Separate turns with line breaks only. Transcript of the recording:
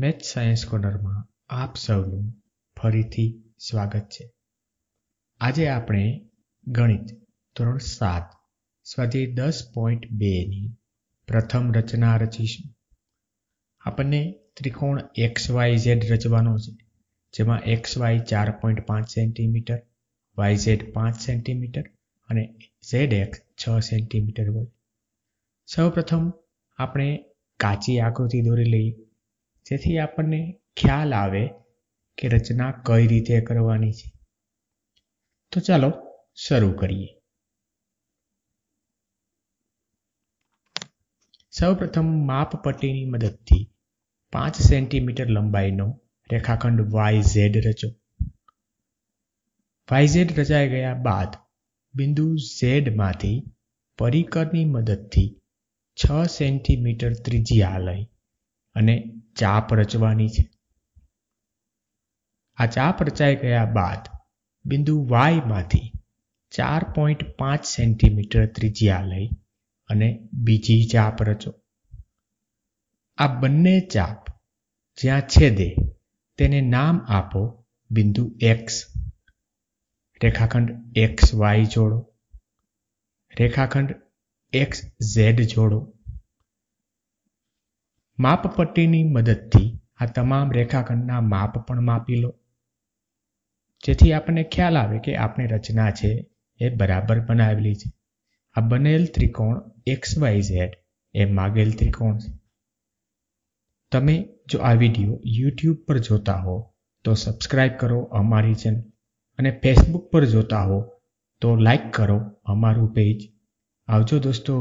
math science કોર્નરમાં આપ સૌનું ફરીથી સ્વાગત છે આજે આપણે ગણિત ધોરણ સાત સ્વાધ્યાય દસ પોઈન્ટ બેની પ્રથમ રચના રચીશું આપણને ત્રિકોણ એક્સ વાય ઝેડ રચવાનો છે જેમાં એક્સ વાય ચાર પોઈન્ટ પાંચ સેન્ટીમીટર વાય ઝેડ પાંચ સેન્ટીમીટર અને ઝેડ એક્સ છ સેન્ટીમીટર હોય સૌપ્રથમ આપણે કાચી આકૃતિ દોરી લઈએ જેથી આપણને ખ્યાલ આવે કે રચના કઈ રીતે કરવાની છે તો ચાલો શરૂ કરીએ સૌપ્રથમ માપ પટ્ટીની મદદથી પાંચ સેન્ટીમીટર લંબાઈનો રેખાખંડ વાય ઝેડ રચો વાય ઝેડ રચાઈ ગયા બાદ બિંદુ ઝેડમાંથી પરિકરની મદદથી છ સેન્ટીમીટર ત્રિજ્યા લઈ અને ચાપ રચવાની છે આ ચાપ રચાઈ ગયા બાદ બિંદુ વાયમાંથી ચાર પોઈન્ટ પાંચ સેન્ટીમીટર ત્રિજ્યા લઈ અને બીજી ચાપ રચો આ બંને ચાપ જ્યાં છેદે તેને નામ આપો બિંદુ એક્સ રેખાખંડ એક્સ વાય જોડો રેખાખંડ એક્સ ઝેડ જોડો માપ પટ્ટીની મદદથી આ તમામ રેખાખંડના માપ પણ માપી લો જેથી આપણને ખ્યાલ આવે કે આપણી રચના છે એ બરાબર બનાવેલી છે આ બનેલ ત્રિકોણ એક્સ વાય ઝેડ એ માગેલ ત્રિકોણ છે તમે જો આ વિડીયો યુટ્યુબ પર જોતા હો તો સબસ્ક્રાઇબ કરો અમારી ચેનલ અને ફેસબુક પર જોતા હો તો લાઈક કરો અમારું પેજ આવજો દોસ્તો